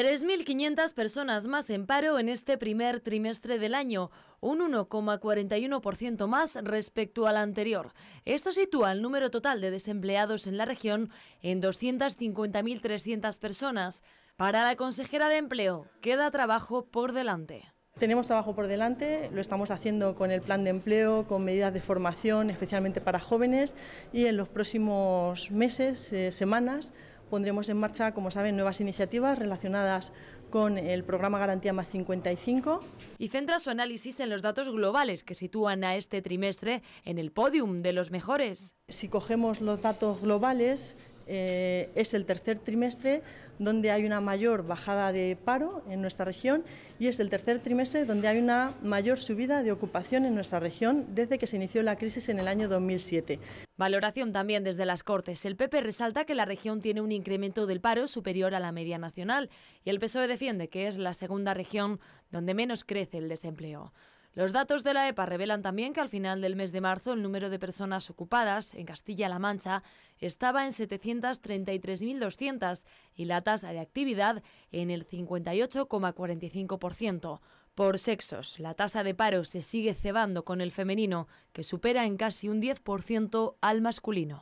3.500 personas más en paro en este primer trimestre del año, un 1,41% más respecto al anterior. Esto sitúa el número total de desempleados en la región en 250.300 personas. Para la consejera de empleo, queda trabajo por delante. Tenemos trabajo por delante, lo estamos haciendo con el plan de empleo, con medidas de formación, especialmente para jóvenes, y en los próximos meses, eh, semanas, pondremos en marcha, como saben, nuevas iniciativas relacionadas con el programa Garantía Más 55. Y centra su análisis en los datos globales que sitúan a este trimestre en el podium de los mejores. Si cogemos los datos globales, eh, es el tercer trimestre donde hay una mayor bajada de paro en nuestra región y es el tercer trimestre donde hay una mayor subida de ocupación en nuestra región desde que se inició la crisis en el año 2007. Valoración también desde las Cortes. El PP resalta que la región tiene un incremento del paro superior a la media nacional y el PSOE defiende que es la segunda región donde menos crece el desempleo. Los datos de la EPA revelan también que al final del mes de marzo el número de personas ocupadas en Castilla-La Mancha estaba en 733.200 y la tasa de actividad en el 58,45%. Por sexos, la tasa de paro se sigue cebando con el femenino, que supera en casi un 10% al masculino.